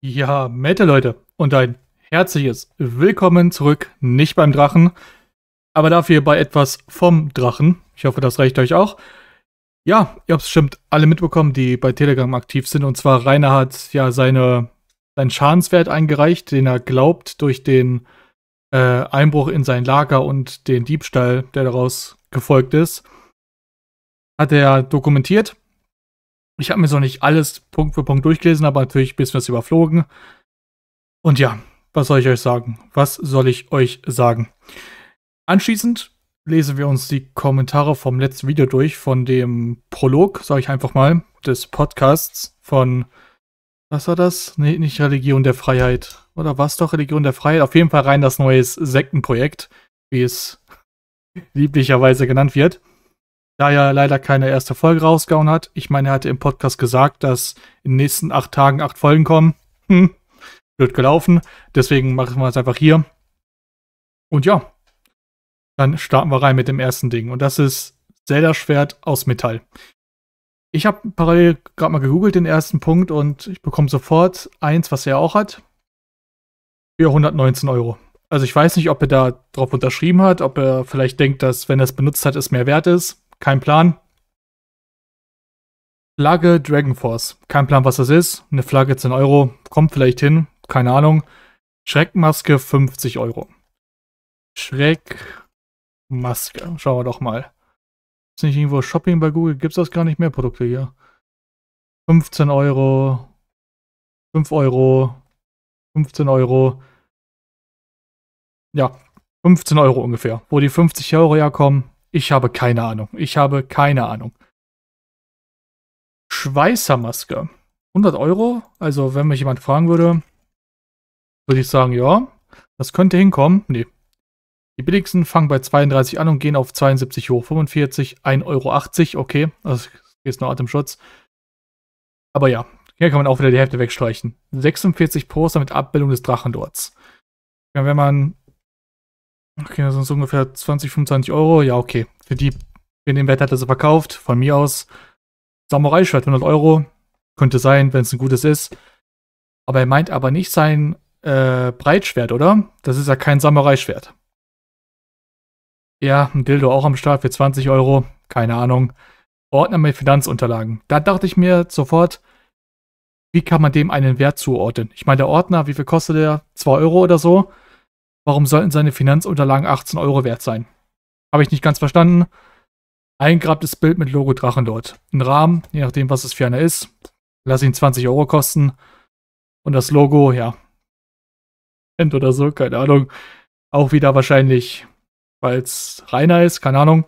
Ja, Mette Leute und ein herzliches Willkommen zurück, nicht beim Drachen, aber dafür bei etwas vom Drachen. Ich hoffe, das reicht euch auch. Ja, ihr habt es bestimmt alle mitbekommen, die bei Telegram aktiv sind. Und zwar Rainer hat ja seine, seinen Schadenswert eingereicht, den er glaubt, durch den äh, Einbruch in sein Lager und den Diebstahl, der daraus gefolgt ist, hat er dokumentiert ich habe mir so nicht alles Punkt für Punkt durchgelesen, aber natürlich ein bisschen was überflogen. Und ja, was soll ich euch sagen? Was soll ich euch sagen? Anschließend lesen wir uns die Kommentare vom letzten Video durch, von dem Prolog, sage ich einfach mal, des Podcasts von, was war das? Nee, nicht Religion der Freiheit. Oder war es doch Religion der Freiheit? Auf jeden Fall rein das neues Sektenprojekt, wie es lieblicherweise genannt wird da ja leider keine erste Folge rausgehauen hat. Ich meine, er hatte im Podcast gesagt, dass in den nächsten acht Tagen acht Folgen kommen. Hm, blöd gelaufen. Deswegen machen wir es einfach hier. Und ja, dann starten wir rein mit dem ersten Ding. Und das ist Zelda Schwert aus Metall. Ich habe parallel gerade mal gegoogelt den ersten Punkt und ich bekomme sofort eins, was er auch hat. Für 119 Euro. Also ich weiß nicht, ob er da drauf unterschrieben hat, ob er vielleicht denkt, dass wenn er es benutzt hat, es mehr wert ist. Kein Plan. Flagge Dragon Force. Kein Plan, was das ist. Eine Flagge 10 Euro. Kommt vielleicht hin. Keine Ahnung. Schreckmaske 50 Euro. Schreckmaske. Schauen wir doch mal. Ist nicht irgendwo Shopping bei Google? Gibt es das gar nicht mehr, Produkte hier? 15 Euro. 5 Euro. 15 Euro. Ja, 15 Euro ungefähr. Wo die 50 Euro herkommen, ich habe keine Ahnung. Ich habe keine Ahnung. Schweißermaske. 100 Euro. Also, wenn mich jemand fragen würde, würde ich sagen, ja, das könnte hinkommen. Nee. Die billigsten fangen bei 32 an und gehen auf 72 hoch. 45, 1,80 Euro. Okay, das also, ist nur Atemschutz. Aber ja, hier kann man auch wieder die Hälfte wegstreichen. 46 Poster mit Abbildung des Drachendorts. Wenn man Okay, das sind so ungefähr 20, 25 Euro. Ja, okay. Für die, in dem Wert hat er sie verkauft. Von mir aus. Samurai-Schwert, 100 Euro. Könnte sein, wenn es ein gutes ist. Aber er meint aber nicht sein äh, Breitschwert, oder? Das ist ja kein Samurai-Schwert. Ja, ein Dildo auch am Start für 20 Euro. Keine Ahnung. Ordner mit Finanzunterlagen. Da dachte ich mir sofort, wie kann man dem einen Wert zuordnen? Ich meine, der Ordner, wie viel kostet der? 2 Euro oder so? Warum sollten seine Finanzunterlagen 18 Euro wert sein? Habe ich nicht ganz verstanden. Eingrabtes Bild mit Logo Drachen dort. Ein Rahmen, je nachdem, was es für einer ist. Lass ihn 20 Euro kosten. Und das Logo, ja. End oder so, keine Ahnung. Auch wieder wahrscheinlich, weil es reiner ist, keine Ahnung.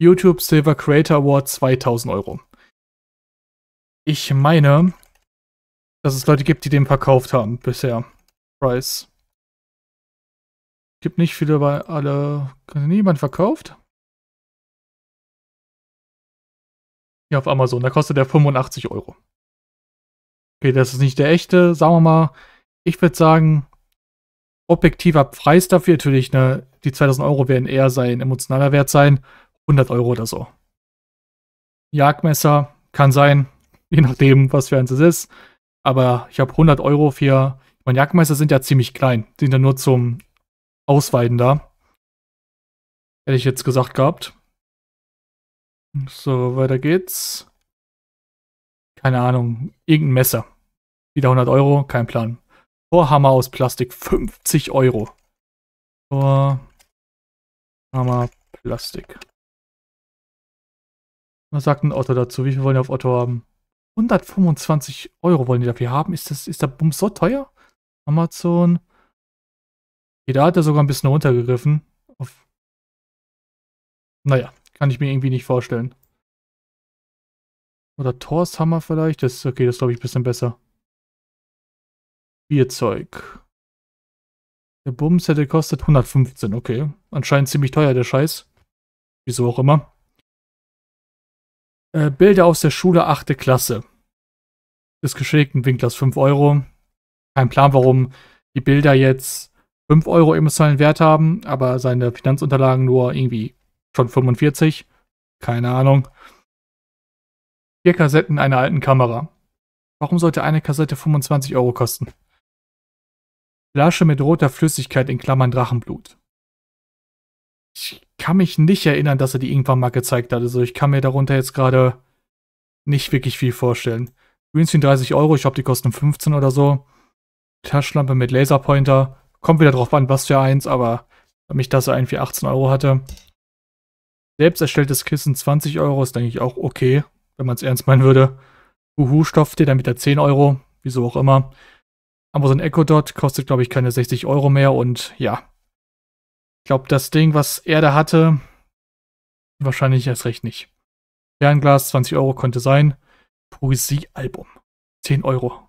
YouTube Silver Creator Award 2000 Euro. Ich meine, dass es Leute gibt, die den verkauft haben bisher. Price. Gibt nicht viele, weil alle. Kann Niemand verkauft? Ja, auf Amazon. Da kostet der 85 Euro. Okay, das ist nicht der echte. Sagen wir mal, ich würde sagen, objektiver Preis dafür, natürlich, ne, die 2000 Euro werden eher sein emotionaler Wert sein. 100 Euro oder so. Jagdmesser kann sein, je nachdem, was für eins es ist. Aber ich habe 100 Euro für. Ich meine, Jagdmesser sind ja ziemlich klein. Sind ja nur zum ausweitender. Hätte ich jetzt gesagt gehabt. So, weiter geht's. Keine Ahnung, irgendein Messer. Wieder 100 Euro, kein Plan. Vorhammer aus Plastik, 50 Euro. Vorhammer Plastik. Was sagt ein Otto dazu? Wie viel wollen die auf Otto haben? 125 Euro wollen die dafür haben. Ist, das, ist der Bums so teuer? Amazon. Okay, da hat er sogar ein bisschen runtergegriffen. Auf naja, kann ich mir irgendwie nicht vorstellen. Oder Thors Hammer vielleicht? Das, okay, das glaube ich ein bisschen besser. Bierzeug. Der Bums hätte kostet 115, okay. Anscheinend ziemlich teuer, der Scheiß. Wieso auch immer. Äh, Bilder aus der Schule 8. Klasse. Des geschädigten Winklers 5 Euro. Kein Plan, warum die Bilder jetzt 5 Euro emotionalen Wert haben, aber seine Finanzunterlagen nur irgendwie schon 45. Keine Ahnung. Vier Kassetten einer alten Kamera. Warum sollte eine Kassette 25 Euro kosten? Flasche mit roter Flüssigkeit in Klammern Drachenblut. Ich kann mich nicht erinnern, dass er die irgendwann mal gezeigt hat. Also ich kann mir darunter jetzt gerade nicht wirklich viel vorstellen. Greenscreen 30 Euro, ich glaube, die kosten 15 oder so. Taschenlampe mit Laserpointer. Kommt wieder drauf an, was für eins, aber mich das ein für 18 Euro hatte. Selbst erstelltes Kissen 20 Euro ist, denke ich, auch okay, wenn man es ernst meinen würde. Uhu stopft Stofftee, dann wieder 10 Euro, wieso auch immer. Amazon Echo Dot kostet, glaube ich, keine 60 Euro mehr und ja. Ich glaube, das Ding, was er da hatte, wahrscheinlich erst recht nicht. Fernglas, 20 Euro konnte sein. Poesiealbum, 10 Euro.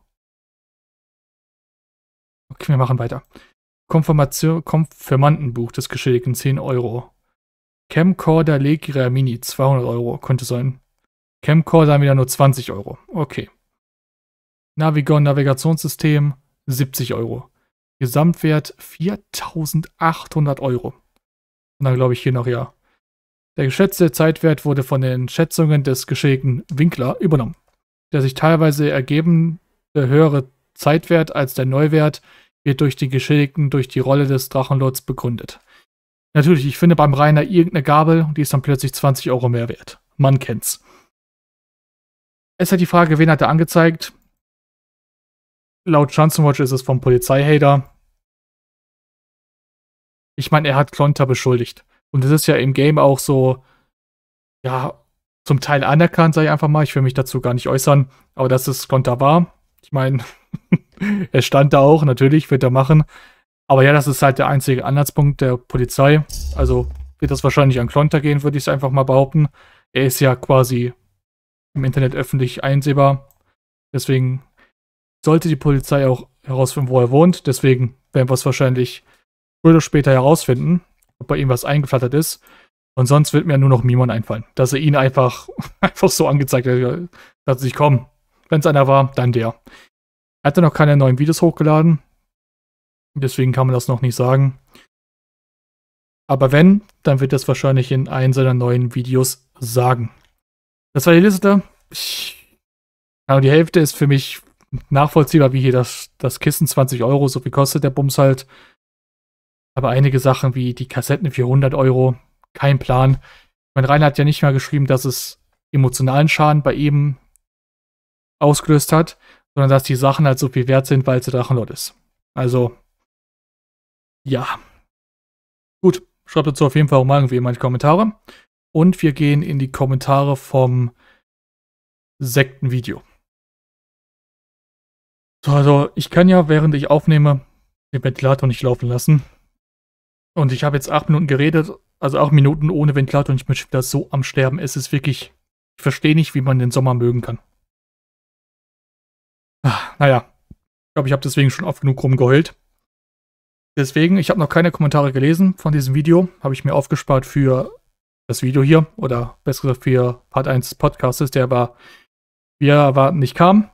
Okay, wir machen weiter. Konfirmation, Konfirmandenbuch des Geschädigten 10 Euro. Camcorder Legra Mini 200 Euro, könnte sein. Camcorder haben wieder nur 20 Euro. Okay. Navigon Navigationssystem 70 Euro. Gesamtwert 4800 Euro. Und dann glaube ich hier noch ja. Der geschätzte Zeitwert wurde von den Schätzungen des Geschädigten Winkler übernommen. Der sich teilweise ergebende höhere Zeitwert als der Neuwert wird durch die Geschädigten durch die Rolle des Drachenlords begründet. Natürlich, ich finde beim Rainer irgendeine Gabel, die ist dann plötzlich 20 Euro mehr wert. Man kennt's. Es hat die Frage, wen hat er angezeigt? Laut Chancenwatch ist es vom Polizeihater. Ich meine, er hat Klonter beschuldigt. Und es ist ja im Game auch so, ja, zum Teil anerkannt, sage ich einfach mal. Ich will mich dazu gar nicht äußern, aber dass es Klonter war, ich meine, er stand da auch, natürlich wird er machen. Aber ja, das ist halt der einzige Anhaltspunkt der Polizei. Also wird das wahrscheinlich an Klonter gehen, würde ich es einfach mal behaupten. Er ist ja quasi im Internet öffentlich einsehbar. Deswegen sollte die Polizei auch herausfinden, wo er wohnt. Deswegen werden wir es wahrscheinlich früher oder später herausfinden, ob bei ihm was eingeflattert ist. Und sonst wird mir nur noch Mimon einfallen, dass er ihn einfach, einfach so angezeigt hat. Dass ich komm, wenn es einer war, dann der. Er hatte noch keine neuen Videos hochgeladen. Deswegen kann man das noch nicht sagen. Aber wenn, dann wird er es wahrscheinlich in einem seiner neuen Videos sagen. Das war die Liste. Ich, also die Hälfte ist für mich nachvollziehbar, wie hier das, das Kissen 20 Euro, so viel kostet der Bums halt. Aber einige Sachen wie die Kassetten für 100 Euro, kein Plan. Mein Rainer hat ja nicht mal geschrieben, dass es emotionalen Schaden bei ihm ausgelöst hat sondern dass die Sachen halt so viel wert sind, weil es der Drachenlord ist. Also, ja. Gut, schreibt dazu auf jeden Fall auch mal irgendwie in die Kommentare. Und wir gehen in die Kommentare vom Sektenvideo. So, also ich kann ja, während ich aufnehme, den Ventilator nicht laufen lassen. Und ich habe jetzt acht Minuten geredet, also acht Minuten ohne Ventilator und ich bin das so am Sterben. Es ist wirklich, ich verstehe nicht, wie man den Sommer mögen kann. Ach, naja, ich glaube, ich habe deswegen schon oft genug rumgeheult. Deswegen, ich habe noch keine Kommentare gelesen von diesem Video. Habe ich mir aufgespart für das Video hier oder besser gesagt für Part 1 des Podcastes, der aber wir erwarten nicht kam.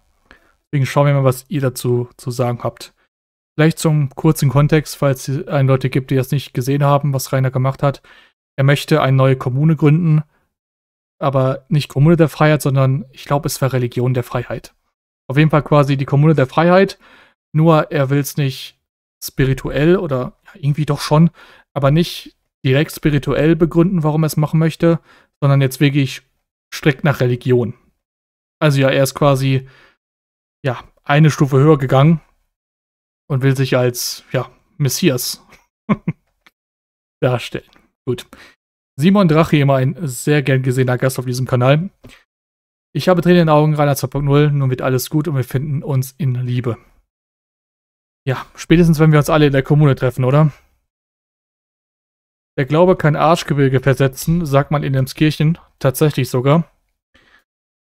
Deswegen schauen wir mal, was ihr dazu zu sagen habt. Vielleicht zum kurzen Kontext, falls es einen Leute gibt, die das nicht gesehen haben, was Rainer gemacht hat. Er möchte eine neue Kommune gründen, aber nicht Kommune der Freiheit, sondern ich glaube, es war Religion der Freiheit auf jeden Fall quasi die Kommune der Freiheit. Nur er will es nicht spirituell oder ja, irgendwie doch schon, aber nicht direkt spirituell begründen, warum er es machen möchte, sondern jetzt wirklich strikt nach Religion. Also ja, er ist quasi ja eine Stufe höher gegangen und will sich als ja Messias darstellen. Gut. Simon Drache, immer ein sehr gern gesehener Gast auf diesem Kanal. Ich habe Tränen in den Augen, Rainer 2.0, nun wird alles gut und wir finden uns in Liebe. Ja, spätestens wenn wir uns alle in der Kommune treffen, oder? Der Glaube kann Arschgebirge versetzen, sagt man in Emskirchen, tatsächlich sogar.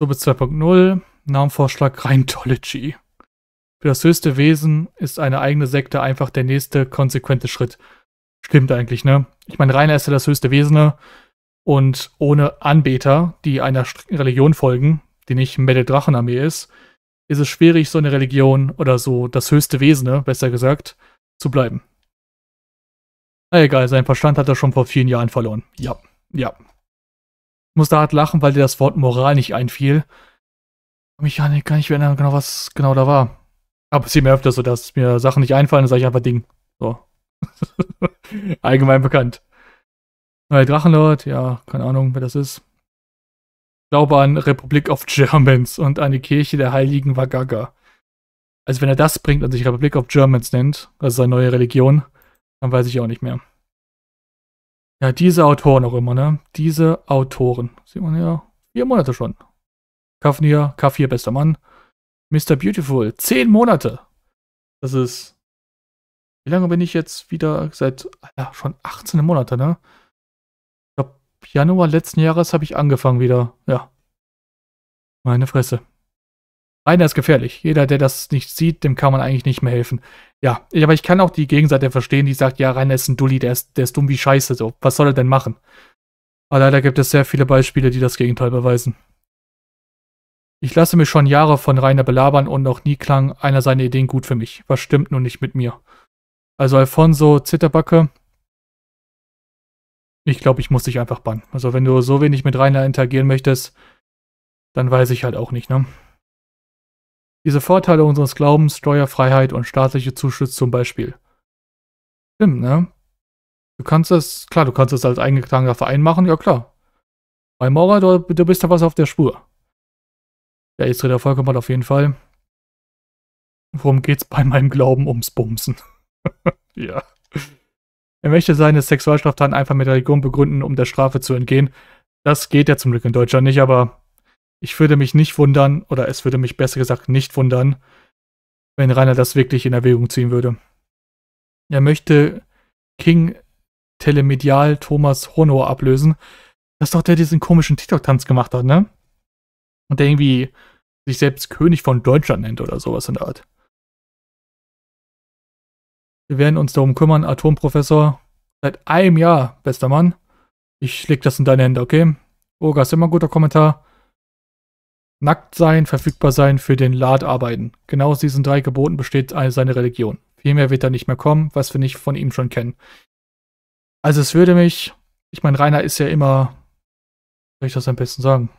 So bis 2.0, Namenvorschlag Rheintology. Für das höchste Wesen ist eine eigene Sekte einfach der nächste konsequente Schritt. Stimmt eigentlich, ne? Ich meine, Rainer ist ja das höchste Wesen, ne? Und ohne Anbeter, die einer Religion folgen, die nicht Metal Drachenarmee ist, ist es schwierig, so eine Religion oder so das höchste Wesen, ne, besser gesagt, zu bleiben. Na egal, sein Verstand hat er schon vor vielen Jahren verloren. Ja, ja. Ich musste hart lachen, weil dir das Wort Moral nicht einfiel. Mich kann ich gar nicht erinnern, genau was genau da war. Aber sie ist mir öfter so, dass mir Sachen nicht einfallen, dann sage ich einfach Ding. So. Allgemein bekannt. Neuer Drachenlord, ja, keine Ahnung, wer das ist. Glaube an Republic of Germans und an die Kirche der Heiligen Wagaga. Also wenn er das bringt und sich Republic of Germans nennt, also seine neue Religion, dann weiß ich auch nicht mehr. Ja, diese Autoren auch immer, ne? Diese Autoren. Sieht man ja vier Monate schon. Kafnir, K4, bester Mann. Mr. Beautiful, zehn Monate. Das ist. Wie lange bin ich jetzt wieder? Seit Alter, schon 18 Monate, ne? Januar letzten Jahres habe ich angefangen wieder. Ja. Meine Fresse. Einer ist gefährlich. Jeder, der das nicht sieht, dem kann man eigentlich nicht mehr helfen. Ja, aber ich kann auch die Gegenseite verstehen, die sagt, ja, Rainer ist ein Dulli, der ist, der ist dumm wie Scheiße. So, was soll er denn machen? Aber leider gibt es sehr viele Beispiele, die das Gegenteil beweisen. Ich lasse mich schon Jahre von Rainer belabern und noch nie klang einer seiner Ideen gut für mich. Was stimmt nun nicht mit mir? Also Alfonso Zitterbacke, ich glaube, ich muss dich einfach bannen. Also wenn du so wenig mit Rainer interagieren möchtest, dann weiß ich halt auch nicht, ne? Diese Vorteile unseres Glaubens, Steuerfreiheit und staatliche Zuschüsse zum Beispiel. Stimmt, ne? Du kannst das, klar, du kannst das als eingetragener Verein machen, ja klar. Bei Maurer, du, du bist da was auf der Spur. Der ja, Estrider Vollkommen auf jeden Fall. Worum geht's bei meinem Glauben ums Bumsen? ja. Er möchte seine Sexualstraftaten einfach mit Religion begründen, um der Strafe zu entgehen. Das geht ja zum Glück in Deutschland nicht, aber ich würde mich nicht wundern, oder es würde mich besser gesagt nicht wundern, wenn Rainer das wirklich in Erwägung ziehen würde. Er möchte King Telemedial Thomas Honor ablösen. Das ist doch der, der diesen komischen TikTok-Tanz gemacht hat, ne? Und der irgendwie sich selbst König von Deutschland nennt oder sowas in der Art. Wir werden uns darum kümmern, Atomprofessor. Seit einem Jahr, bester Mann. Ich leg das in deine Hände, okay? Oga, ist immer ein guter Kommentar. Nackt sein, verfügbar sein, für den Lad arbeiten. Genau aus diesen drei Geboten besteht eine, seine Religion. Viel mehr wird da nicht mehr kommen, was wir nicht von ihm schon kennen. Also es würde mich, ich meine, Rainer ist ja immer, soll ich das am besten sagen?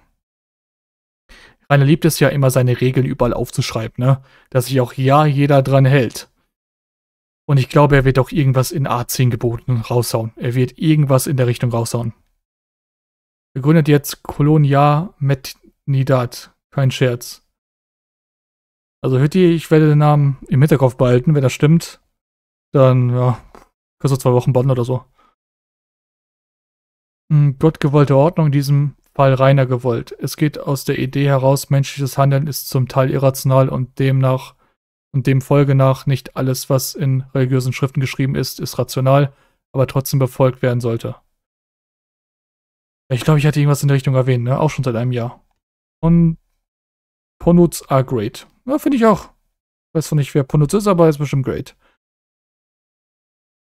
Rainer liebt es ja immer, seine Regeln überall aufzuschreiben, ne? Dass sich auch ja jeder dran hält. Und ich glaube, er wird auch irgendwas in A10 geboten raushauen. Er wird irgendwas in der Richtung raushauen. Er gründet jetzt Kolonia Metnidat. Kein Scherz. Also Hütti, ich werde den Namen im Hinterkopf behalten. Wenn das stimmt, dann, ja, kannst du zwei Wochen bannen oder so. Hm, gottgewollte Ordnung, in diesem Fall reiner gewollt. Es geht aus der Idee heraus, menschliches Handeln ist zum Teil irrational und demnach und dem Folge nach nicht alles, was in religiösen Schriften geschrieben ist, ist rational, aber trotzdem befolgt werden sollte. Ich glaube, ich hatte irgendwas in der Richtung erwähnt, ne? Auch schon seit einem Jahr. Und Ponuts are great. Ja, finde ich auch. Weiß noch nicht, wer Ponuts ist, aber ist bestimmt great.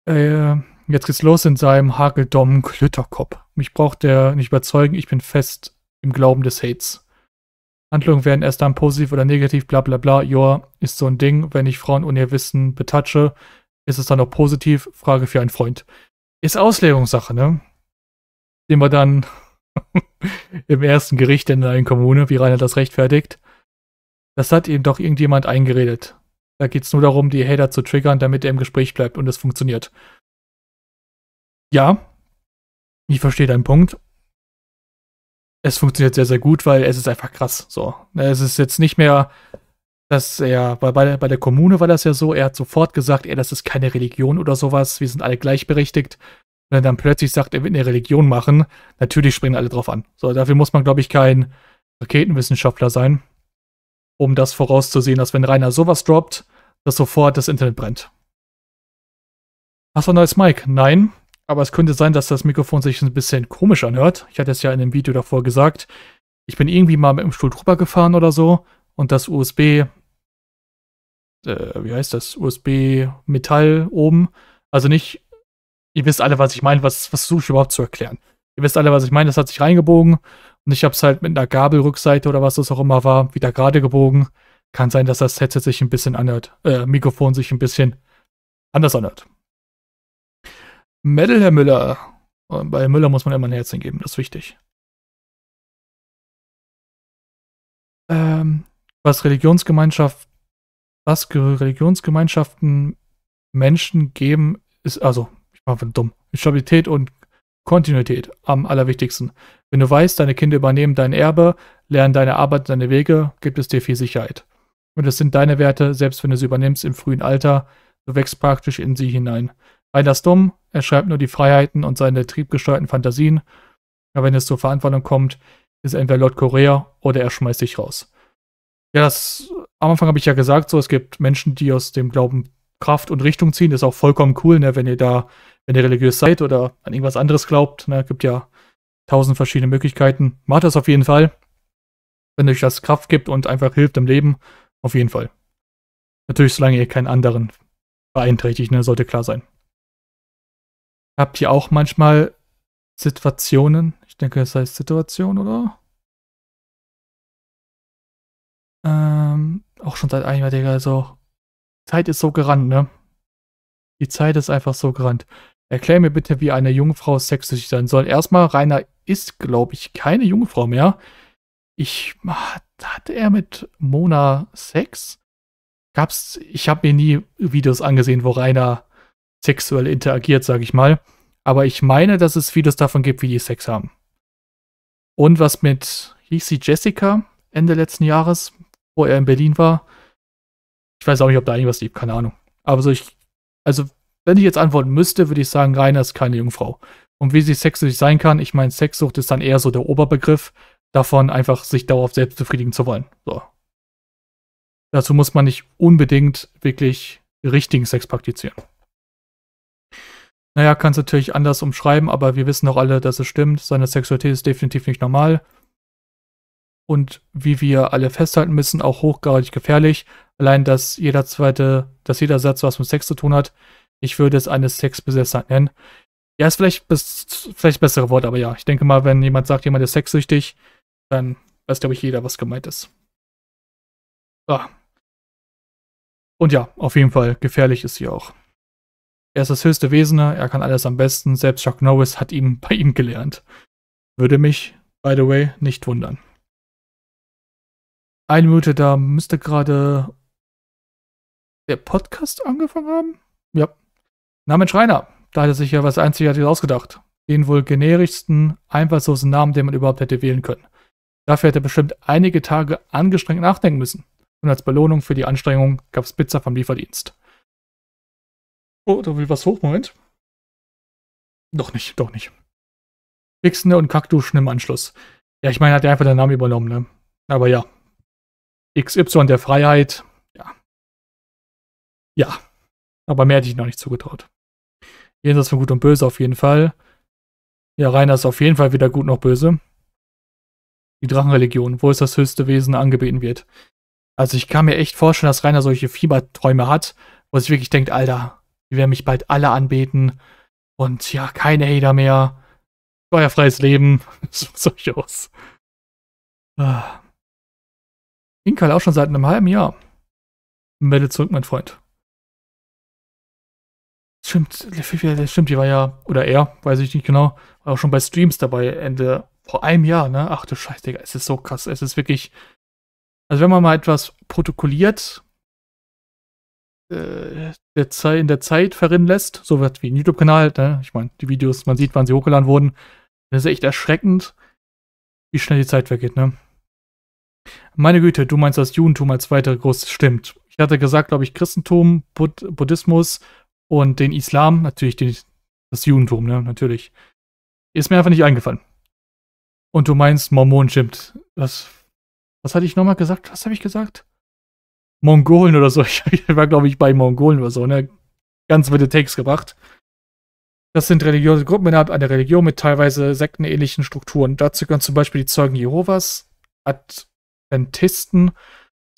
Äh, jetzt geht's los in seinem hakeldommen Klitterkopf. Mich braucht der nicht überzeugen, ich bin fest im Glauben des Hates. Handlungen werden erst dann positiv oder negativ, bla bla bla. Joa, ist so ein Ding. Wenn ich Frauen ohne ihr Wissen betatsche, ist es dann auch positiv? Frage für einen Freund. Ist Auslegungssache, ne? Sehen wir dann im ersten Gericht in einer Kommune, wie Rainer das rechtfertigt. Das hat ihm doch irgendjemand eingeredet. Da geht's nur darum, die Hater zu triggern, damit er im Gespräch bleibt und es funktioniert. Ja, ich verstehe deinen Punkt es funktioniert sehr, sehr gut, weil es ist einfach krass. So. Es ist jetzt nicht mehr, dass er, bei, bei, bei der Kommune war das ja so, er hat sofort gesagt, er, das ist keine Religion oder sowas, wir sind alle gleichberechtigt. Wenn er dann plötzlich sagt, er will eine Religion machen, natürlich springen alle drauf an. So, dafür muss man, glaube ich, kein Raketenwissenschaftler sein, um das vorauszusehen, dass wenn Rainer sowas droppt, dass sofort das Internet brennt. Hast du ein neues Mike? Nein, aber es könnte sein, dass das Mikrofon sich ein bisschen komisch anhört. Ich hatte es ja in dem Video davor gesagt. Ich bin irgendwie mal mit dem Stuhl drüber gefahren oder so und das USB, äh, wie heißt das? USB-Metall oben. Also nicht, ihr wisst alle, was ich meine, was, was versuche ich überhaupt zu erklären. Ihr wisst alle, was ich meine, das hat sich reingebogen und ich habe es halt mit einer Gabelrückseite oder was das auch immer war, wieder gerade gebogen. Kann sein, dass das Headset sich ein bisschen anhört, äh, Mikrofon sich ein bisschen anders anhört. Medal, Herr Müller. Bei Müller muss man immer ein Herzchen geben, das ist wichtig. Ähm, was Religionsgemeinschaft, was Religionsgemeinschaften Menschen geben, ist, also, ich war dumm. Stabilität und Kontinuität am allerwichtigsten. Wenn du weißt, deine Kinder übernehmen dein Erbe, lernen deine Arbeit, deine Wege, gibt es dir viel Sicherheit. Und es sind deine Werte, selbst wenn du sie übernimmst im frühen Alter, du wächst praktisch in sie hinein. Einer ist dumm, er schreibt nur die Freiheiten und seine triebgesteuerten Fantasien. Aber wenn es zur Verantwortung kommt, ist er entweder Lord Korea oder er schmeißt sich raus. Ja, das am Anfang habe ich ja gesagt, so es gibt Menschen, die aus dem Glauben Kraft und Richtung ziehen. Das ist auch vollkommen cool, ne, wenn ihr da, wenn ihr religiös seid oder an irgendwas anderes glaubt. Ne, gibt ja tausend verschiedene Möglichkeiten. Macht das auf jeden Fall. Wenn euch das Kraft gibt und einfach hilft im Leben, auf jeden Fall. Natürlich, solange ihr keinen anderen beeinträchtigt, ne, sollte klar sein. Habt ihr auch manchmal Situationen? Ich denke, es das heißt Situation, oder? Ähm, auch schon seit einem Jahr, Digga, also Zeit ist so gerannt, ne? Die Zeit ist einfach so gerannt. Erklär mir bitte, wie eine Jungfrau sexsüchtig sein soll. Erstmal, Rainer ist, glaube ich, keine Jungfrau mehr. Ich hatte er mit Mona Sex? Gab's? Ich habe mir nie Videos angesehen, wo Rainer sexuell interagiert, sage ich mal. Aber ich meine, dass es Videos davon gibt, wie die Sex haben. Und was mit, hieß sie Jessica Ende letzten Jahres, wo er in Berlin war. Ich weiß auch nicht, ob da irgendwas liegt, keine Ahnung. Aber so ich, also wenn ich jetzt antworten müsste, würde ich sagen, Rainer ist keine Jungfrau. Und wie sie sexuell sein kann, ich meine, Sexsucht ist dann eher so der Oberbegriff davon, einfach sich darauf selbst befriedigen zu wollen. So. Dazu muss man nicht unbedingt wirklich richtigen Sex praktizieren. Naja, kannst du natürlich anders umschreiben, aber wir wissen doch alle, dass es stimmt. Seine Sexualität ist definitiv nicht normal. Und wie wir alle festhalten müssen, auch hochgradig gefährlich. Allein, dass jeder zweite, dass jeder Satz was mit Sex zu tun hat. Ich würde es eines Sexbesesser nennen. Ja, ist vielleicht, bis, vielleicht bessere Wort, aber ja. Ich denke mal, wenn jemand sagt, jemand ist sexsüchtig, dann weiß, glaube ich, jeder, was gemeint ist. Ah. Und ja, auf jeden Fall, gefährlich ist sie auch. Er ist das höchste Wesen, ne? er kann alles am besten. Selbst Chuck Norris hat ihn bei ihm gelernt. Würde mich, by the way, nicht wundern. Eine Minute, da müsste gerade der Podcast angefangen haben? Ja. Name Schreiner. Da hat er sich ja was Einzigartiges ausgedacht. Den wohl generischsten, einfallslosen Namen, den man überhaupt hätte wählen können. Dafür hätte er bestimmt einige Tage angestrengt nachdenken müssen. Und als Belohnung für die Anstrengung gab es Pizza vom Lieferdienst. Oh, da will was hoch, Moment. Doch nicht, doch nicht. Wichsende und Kaktuschen im Anschluss. Ja, ich meine, hat er einfach den Namen übernommen, ne? Aber ja. XY der Freiheit. Ja. Ja. Aber mehr hätte ich noch nicht zugetraut. Jenseits von Gut und Böse auf jeden Fall. Ja, Rainer ist auf jeden Fall weder gut noch böse. Die Drachenreligion, wo es das höchste Wesen angebeten wird. Also ich kann mir echt vorstellen, dass Rainer solche Fieberträume hat, wo sich wirklich denkt, Alter, die werden mich bald alle anbeten. Und ja, keine Hater mehr. Steuerfreies Leben. so Solche aus. Ah. Inkal auch schon seit einem halben Jahr. Melde zurück, mein Freund. Stimmt, das stimmt, die war ja, oder er, weiß ich nicht genau, war auch schon bei Streams dabei, Ende, vor einem Jahr, ne? Ach du Scheiß, Digga, es ist so krass, es ist wirklich, also wenn man mal etwas protokolliert, äh, der Zeit, in der Zeit verrinnen lässt, so was wie ein YouTube-Kanal, ne? ich meine, die Videos, man sieht, wann sie hochgeladen wurden, das ist echt erschreckend, wie schnell die Zeit vergeht, ne? Meine Güte, du meinst das Judentum als weitere Groß, stimmt. Ich hatte gesagt, glaube ich, Christentum, Bud Buddhismus und den Islam, natürlich den, das Judentum, ne, natürlich. Ist mir einfach nicht eingefallen. Und du meinst Mormon, stimmt. Was, was hatte ich nochmal gesagt? Was habe ich gesagt? Mongolen oder so. Ich war, glaube ich, bei Mongolen oder so, ne? Ganz wilde Takes gebracht. Das sind religiöse Gruppen innerhalb einer Religion mit teilweise sektenähnlichen Strukturen. Dazu gehören zum Beispiel die Zeugen Jehovas, Adventisten.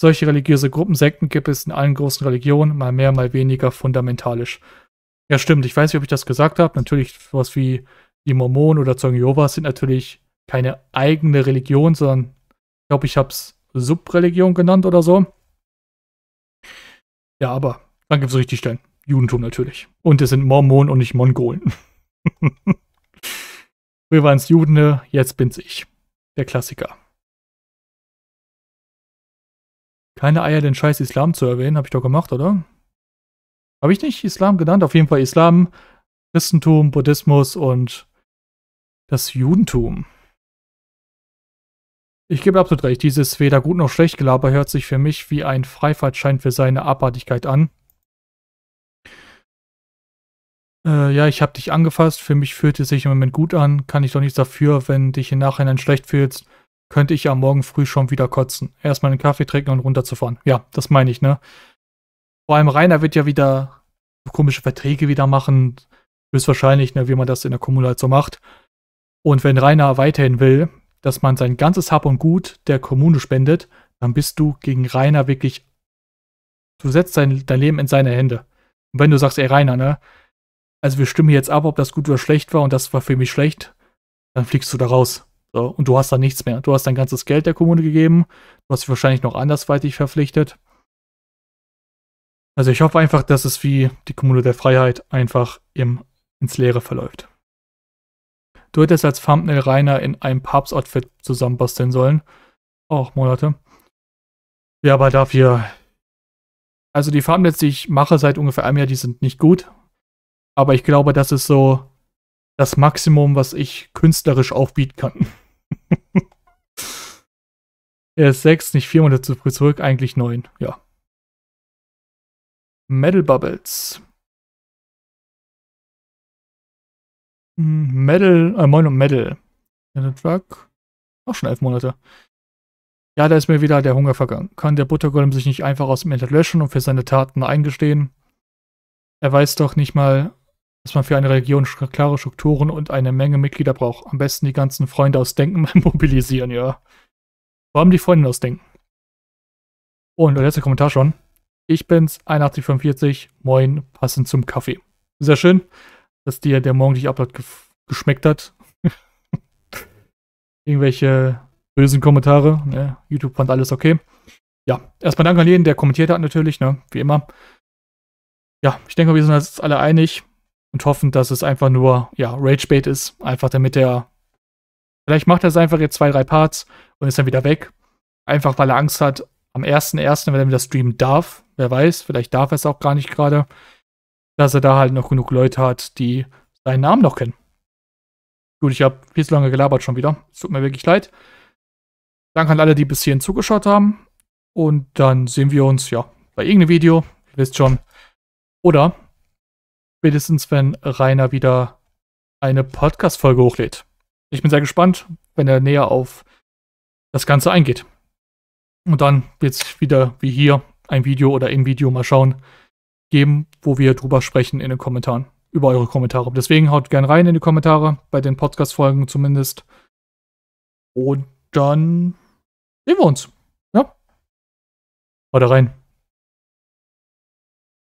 Solche religiöse Gruppen, Sekten gibt es in allen großen Religionen, mal mehr, mal weniger fundamentalisch. Ja, stimmt. Ich weiß nicht, ob ich das gesagt habe. Natürlich, sowas wie die Mormonen oder Zeugen Jehovas sind natürlich keine eigene Religion, sondern ich glaube, ich habe es Subreligion genannt oder so. Ja, aber dann gibt es richtig dann Judentum natürlich. Und es sind Mormonen und nicht Mongolen. Früher waren es Juden, jetzt bin's ich. Der Klassiker. Keine Eier, den scheiß Islam zu erwähnen, habe ich doch gemacht, oder? Habe ich nicht Islam genannt? Auf jeden Fall Islam, Christentum, Buddhismus und das Judentum. Ich gebe absolut recht, dieses weder gut noch schlecht Gelaber hört sich für mich wie ein Freifahrtschein für seine Abartigkeit an. Äh, ja, ich habe dich angefasst, für mich fühlt es sich im Moment gut an, kann ich doch nichts dafür, wenn dich im Nachhinein schlecht fühlst, könnte ich am Morgen früh schon wieder kotzen. Erstmal einen Kaffee trinken und runterzufahren. Ja, das meine ich, ne? Vor allem Rainer wird ja wieder komische Verträge wieder machen, höchstwahrscheinlich, ne, wie man das in der Kommune halt so macht. Und wenn Rainer weiterhin will, dass man sein ganzes Hab und Gut der Kommune spendet, dann bist du gegen Rainer wirklich. Du setzt dein, dein Leben in seine Hände. Und wenn du sagst, ey Rainer, ne? Also wir stimmen jetzt ab, ob das gut oder schlecht war und das war für mich schlecht, dann fliegst du da raus. So, und du hast da nichts mehr. Du hast dein ganzes Geld der Kommune gegeben, du hast dich wahrscheinlich noch andersweitig verpflichtet. Also ich hoffe einfach, dass es wie die Kommune der Freiheit einfach im, ins Leere verläuft. Du hättest als Thumbnail Rainer in einem Papst-Outfit zusammenbasteln sollen. Auch Monate. Ja, aber dafür. Also die Thumbnails, die ich mache seit ungefähr einem Jahr, die sind nicht gut. Aber ich glaube, das ist so das Maximum, was ich künstlerisch aufbieten kann. er ist sechs, nicht vier Monate zu früh zurück, eigentlich neun, ja. Metal Bubbles. Metal, äh, Moin und Metal. Truck. Auch schon elf Monate. Ja, da ist mir wieder der Hunger vergangen. Kann der Buttergolem sich nicht einfach aus dem Internet löschen und für seine Taten eingestehen? Er weiß doch nicht mal, dass man für eine Region klare Strukturen und eine Menge Mitglieder braucht. Am besten die ganzen Freunde aus Denken mobilisieren, ja. Warum die Freunde aus Denken? Oh, und der letzte Kommentar schon. Ich bin's, 8145, moin, passend zum Kaffee. Sehr schön dass dir der morgendliche Upload ge geschmeckt hat. Irgendwelche bösen Kommentare. Ne? YouTube fand alles okay. Ja, erstmal danke an jeden, der kommentiert hat natürlich, ne? wie immer. Ja, ich denke, wir sind uns alle einig und hoffen, dass es einfach nur ja, Ragebait ist. Einfach damit er. Vielleicht macht er es einfach jetzt zwei, drei Parts und ist dann wieder weg. Einfach weil er Angst hat, am 1.1., wenn er wieder streamen darf. Wer weiß, vielleicht darf er es auch gar nicht gerade dass er da halt noch genug Leute hat, die seinen Namen noch kennen. Gut, ich habe viel zu lange gelabert schon wieder. Es tut mir wirklich leid. Danke an alle, die bis hierhin zugeschaut haben. Und dann sehen wir uns, ja, bei irgendeinem Video. Ihr wisst schon. Oder spätestens, wenn Rainer wieder eine Podcast-Folge hochlädt. Ich bin sehr gespannt, wenn er näher auf das Ganze eingeht. Und dann wird es wieder wie hier ein Video oder im Video mal schauen, geben, wo wir drüber sprechen in den Kommentaren, über eure Kommentare. Deswegen haut gerne rein in die Kommentare, bei den Podcast-Folgen zumindest. Und dann sehen wir uns. Ja? Haut rein.